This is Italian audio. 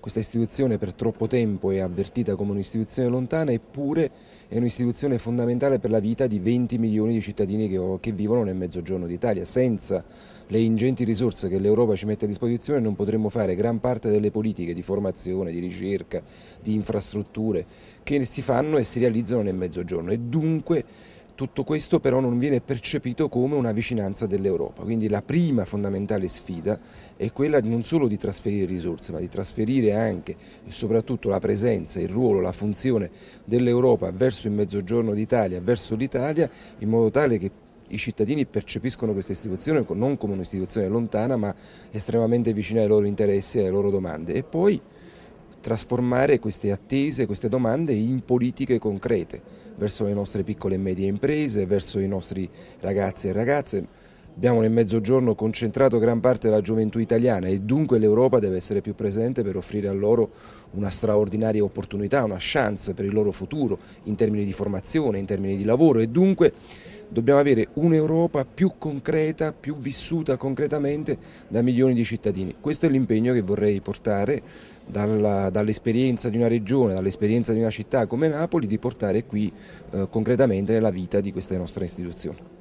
Questa istituzione per troppo tempo è avvertita come un'istituzione lontana eppure è un'istituzione fondamentale per la vita di 20 milioni di cittadini che, che vivono nel mezzogiorno d'Italia. Senza le ingenti risorse che l'Europa ci mette a disposizione non potremmo fare gran parte delle politiche di formazione, di ricerca, di infrastrutture che si fanno e si realizzano nel mezzogiorno e dunque tutto questo però non viene percepito come una vicinanza dell'Europa, quindi la prima fondamentale sfida è quella non solo di trasferire risorse, ma di trasferire anche e soprattutto la presenza, il ruolo, la funzione dell'Europa verso il mezzogiorno d'Italia, verso l'Italia, in modo tale che i cittadini percepiscono questa istituzione non come un'istituzione lontana, ma estremamente vicina ai loro interessi e alle loro domande. E poi trasformare queste attese, queste domande in politiche concrete verso le nostre piccole e medie imprese, verso i nostri ragazzi e ragazze. Abbiamo nel mezzogiorno concentrato gran parte della gioventù italiana e dunque l'Europa deve essere più presente per offrire a loro una straordinaria opportunità, una chance per il loro futuro in termini di formazione, in termini di lavoro e dunque dobbiamo avere un'Europa più concreta, più vissuta concretamente da milioni di cittadini. Questo è l'impegno che vorrei portare dall'esperienza di una regione, dall'esperienza di una città come Napoli, di portare qui eh, concretamente nella vita di queste nostre istituzioni.